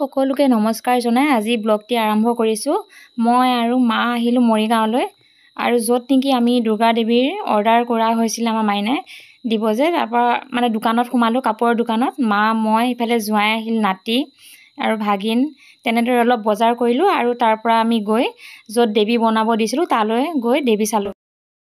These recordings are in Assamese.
সকলোকে নমস্কাৰ জনাই আজি ব্লগটি আৰম্ভ কৰিছোঁ মই আৰু মা আহিলোঁ মৰিগাঁৱলৈ আৰু য'ত নেকি আমি দুৰ্গা দেৱীৰ অৰ্ডাৰ কৰা হৈছিলে আমাৰ মাইনাই দিব যে তাৰপৰা মানে দোকানত সোমালোঁ কাপোৰৰ দোকানত মা মই সেইফালে জোঁৱাই আহিল নাতি আৰু ভাগিন তেনেদৰে অলপ বজাৰ কৰিলোঁ আৰু তাৰপৰা আমি গৈ য'ত দেৱী বনাব দিছিলোঁ তালৈ গৈ দেৱী চালোঁ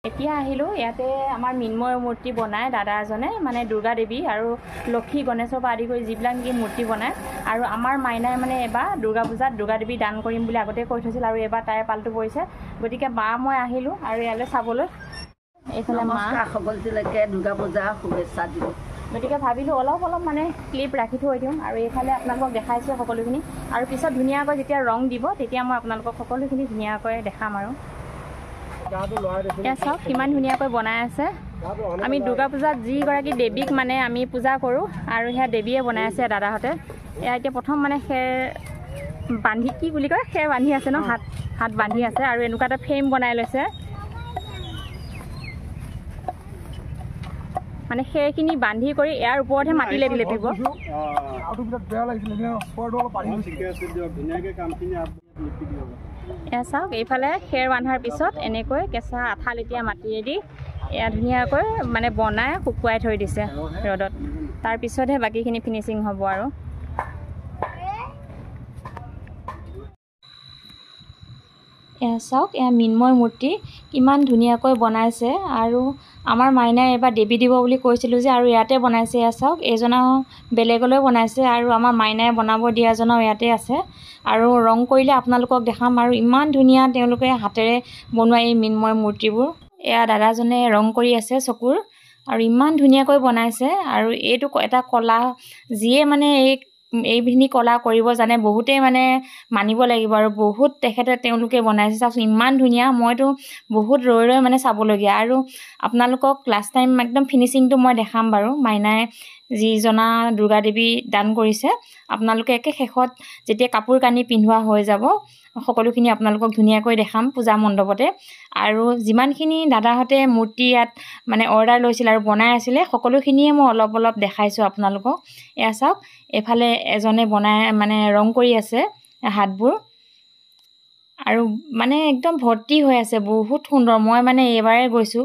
এতিয়া আহিলোঁ ইয়াতে আমাৰ মিন্ময় মূৰ্তি বনায় দাদা এজনে মানে দুৰ্গা দেৱী আৰু লক্ষী গণেশৰ পৰা আদি কৰি যিবিলাক নেকি মূৰ্তি বনায় আৰু আমাৰ মাইনাই মানে এবাৰ দুৰ্গা পূজাত দুৰ্গা দেৱী দান কৰিম বুলি আগতে কৈ থৈছিল আৰু এবাৰ তাইৰ পালটো পৰিছে গতিকে বা মই আহিলোঁ আৰু ইয়ালৈ চাবলৈ এইফালে মা সকলোলৈকে দুৰ্গা পূজা শুভেচ্ছা দিব গতিকে ভাবিলোঁ অলপ অলপ মানে ক্লিপ ৰাখি থৈ দিওঁ আৰু এইফালে আপোনালোকক দেখাইছোঁ সকলোখিনি আৰু পিছত ধুনীয়াকৈ যেতিয়া ৰং দিব তেতিয়া মই আপোনালোকক সকলোখিনি ধুনীয়াকৈ দেখাম আৰু চাওক কিমান ধুনীয়াকৈ বনাই আছে আমি দুৰ্গা পূজাত যিগৰাকী দেৱীক মানে আমি পূজা কৰোঁ আৰু সেয়া দেৱীয়ে বনাই আছে দাদাহঁতে এয়া এতিয়া প্ৰথম মানে খেৰ বান্ধি কি বুলি কয় খেৰ বান্ধি আছে ন হাত হাত বান্ধি আছে আৰু এনেকুৱা এটা ফ্ৰেম বনাই লৈছে মানে খেৰখিনি বান্ধি কৰি ইয়াৰ ওপৰতহে মাটি লেপি লেপিব এয়া চাওক এইফালে খেৰ বান্ধাৰ পিছত এনেকৈ কেঁচা আঠাল এতিয়া মাটিয়েদি এয়া ধুনীয়াকৈ মানে বনাই শুকুৱাই থৈ দিছে ৰ'দত তাৰপিছতহে বাকীখিনি ফিনিচিং হ'ব আৰু এয়া চাওক এয়া মৃন্ময় মূৰ্তি ইমান ধুনীয়াকৈ বনাইছে আৰু আমাৰ মাইনাই এবাৰ দেৱী দিব বুলি কৈছিলোঁ যে আৰু ইয়াতে বনাইছে এয়া চাওক এইজনাও বেলেগলৈ বনাইছে আৰু আমাৰ মাইনাই বনাব দিয়াজনাও ইয়াতে আছে আৰু ৰং কৰিলে আপোনালোকক দেখাম আৰু ইমান ধুনীয়া তেওঁলোকে হাতেৰে বনোৱা এই মৃন্ময় মূৰ্তিবোৰ এয়া দাদাজনে ৰং কৰি আছে চকুৰ আৰু ইমান ধুনীয়াকৈ বনাইছে আৰু এইটো এটা কলা যিয়ে মানে এই এইখিনি কলা কৰিব জানে বহুতেই মানে মানিব লাগিব আৰু বহুত তেখেতে তেওঁলোকে বনাইছে চাওকচোন ইমান ধুনীয়া মইতো বহুত ৰৈ ৰৈ মানে চাবলগীয়া আৰু আপোনালোকক লাষ্ট টাইম একদম ফিনিচিংটো মই দেখাম বাৰু মাইনাই যিজনা দেৱী দান কৰিছে আপোনালোকে একে শেষত যেতিয়া কাপোৰ কানি পিন্ধোৱা হৈ যাব সকলোখিনি আপোনালোকক ধুনীয়াকৈ দেখাম পূজা মণ্ডপতে আৰু যিমানখিনি দাদাহঁতে মূৰ্তি ইয়াত মানে অৰ্ডাৰ লৈছিলে আৰু বনাই আছিলে সকলোখিনিয়ে মই অলপ অলপ দেখাইছোঁ আপোনালোকক এয়া চাওক এফালে এজনে বনাই মানে ৰং কৰি আছে হাতবোৰ আৰু মানে একদম ভৰ্তি হৈ আছে বহুত সুন্দৰ মই মানে এইবাৰে গৈছোঁ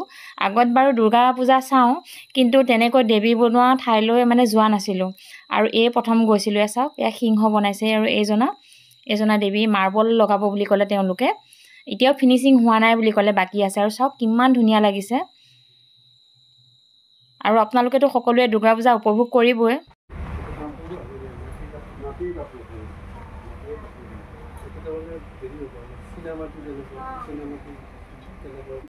আগত বাৰু দুৰ্গা পূজা চাওঁ কিন্তু তেনেকৈ দেৱী বনোৱা ঠাইলৈ মানে যোৱা নাছিলোঁ আৰু এই প্ৰথম গৈছিলোঁ চাওক এয়া সিংহ বনাইছে আৰু এইজনা এইজনা দেৱী মাৰ্বল লগাব বুলি ক'লে তেওঁলোকে এতিয়াও ফিনিচিং হোৱা নাই বুলি ক'লে বাকী আছে আৰু চাওক কিমান ধুনীয়া লাগিছে আৰু আপোনালোকেতো সকলোৱে দুৰ্গা পূজা উপভোগ কৰিবই ধরনের ভিডিও সিনেমা তুলে সিনেমা